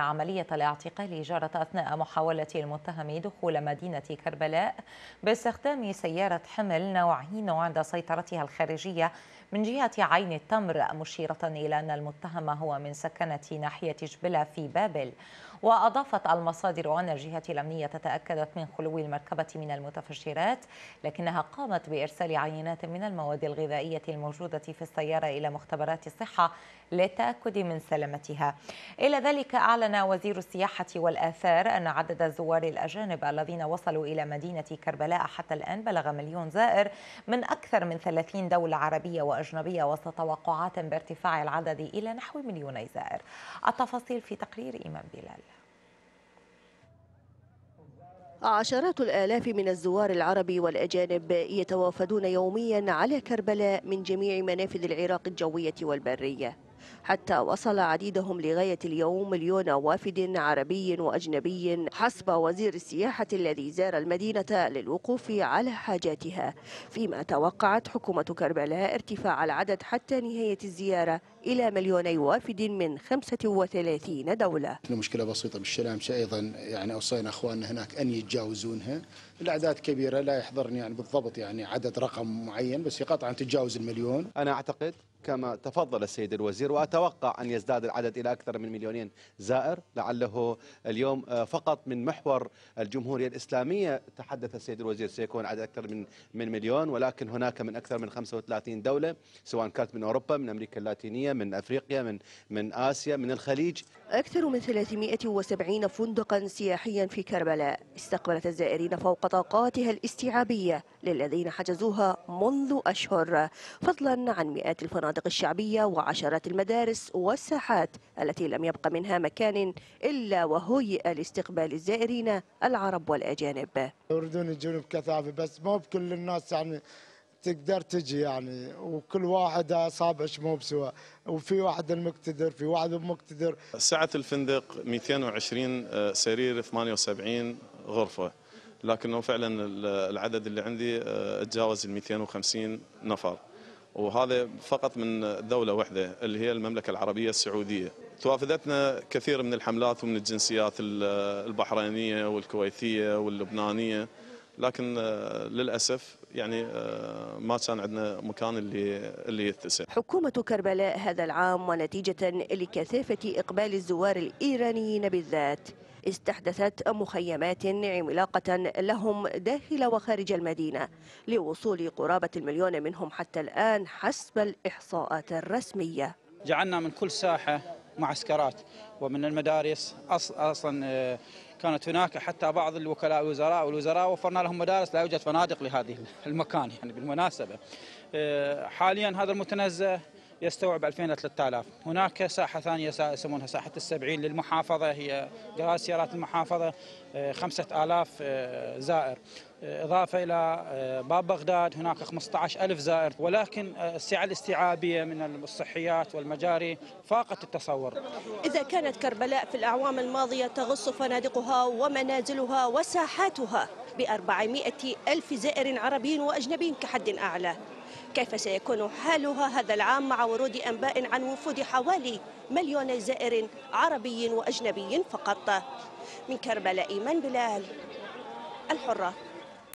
عملية الاعتقال جرت أثناء محاولة المتهم دخول مدينة كربلاء باستخدام سيارة حمل نوعين عند سيطرتها الخارجية من جهة عين التمر مشيرة إلى أن المتهم هو من سكنة ناحية جبلة في بابل وأضافت المصادر أن الجهة الأمنية تأكدت من خلو المركبة من المتفجرات لكنها قامت بإرسال عينات من المواد الغذائية الموجودة في السيارة إلى مختبرات الصحة للتأكد من سلامتها إلى ذلك أعلن وزير السياحة والآثار أن عدد الزوار الأجانب الذين وصلوا إلى مدينة كربلاء حتى الآن بلغ مليون زائر من أكثر من 30 دولة عربية وأجنبية وسط توقعات بارتفاع العدد إلى نحو مليوني زائر التفاصيل في تقرير إيمان بلال عشرات الآلاف من الزوار العرب والأجانب يتوافدون يوميا على كربلاء من جميع منافذ العراق الجوية والبرية حتى وصل عديدهم لغاية اليوم مليون وافد عربي وأجنبي حسب وزير السياحة الذي زار المدينة للوقوف على حاجاتها فيما توقعت حكومة كربلاء ارتفاع العدد حتى نهاية الزيارة إلى مليوني وافد من 35 دولة المشكلة بسيطة بالشلامشة أيضا يعني أوصينا أخواننا هناك أن يتجاوزونها الأعداد كبيرة لا يحضرني يعني بالضبط يعني عدد رقم معين بس قطعا تتجاوز المليون أنا أعتقد كما تفضل السيد الوزير واتوقع ان يزداد العدد الى اكثر من مليونين زائر لعله اليوم آه، فقط من محور الجمهوريه الاسلاميه تحدث السيد الوزير سيكون عدد اكثر من من مليون ولكن هناك من اكثر من 35 دوله سواء كانت من اوروبا من امريكا اللاتينيه من أفريقيا من من آسيا من الخليج أكثر من 370 فندقا سياحيا في كربلاء استقبلت الزائرين فوق طاقاتها الاستيعابية للذين حجزوها منذ أشهر فضلا عن مئات الفنادق الشعبية وعشرات المدارس والساحات التي لم يبق منها مكان إلا وهيئ لاستقبال الزائرين العرب والأجانب يريدون يجون بكثافة بس مو بكل الناس يعني تقدر تجي يعني وكل واحد اصابعش مو بسوا وفي واحد المقتدر في واحد مقتدر سعه الفندق 220 آه، سرير 78 غرفه لكنه فعلا العدد اللي عندي آه، تجاوز ال 250 نفر وهذا فقط من دوله واحده اللي هي المملكه العربيه السعوديه توافدتنا كثير من الحملات ومن الجنسيات البحرينيه والكويتيه واللبنانيه لكن آه، للاسف يعني آه، ما كان عندنا مكان اللي اللي يتسع. حكومه كربلاء هذا العام ونتيجه لكثافه اقبال الزوار الايرانيين بالذات استحدثت مخيمات عملاقة لهم داخل وخارج المدينة لوصول قرابة المليون منهم حتى الآن حسب الإحصاءات الرسمية جعلنا من كل ساحة معسكرات ومن المدارس اصلا آه، كانت هناك حتى بعض الوكلاء والوزراء والوزراء وفرنا لهم مدارس لا يوجد فنادق لهذه المكان يعني بالمناسبه آه، حاليا هذا المتنزه يستوعب 2000 ل 3000 هناك ساحه ثانيه يسمونها ساحه السبعين للمحافظه هي قراء سيارات المحافظه 5000 آه، زائر إضافة إلى آه، باب بغداد هناك 15 ألف زائر ولكن آه، السعة الاستيعابية من الصحيات والمجاري فاقت التصور إذا كانت كربلاء في الأعوام الماضية تغص فنادقها ومنازلها وساحاتها ب 400 ألف زائر عربي وأجنبي كحد أعلى كيف سيكون حالها هذا العام مع ورود أنباء عن وفود حوالي مليون زائر عربي وأجنبي فقط من كربلاء من بلال الحرة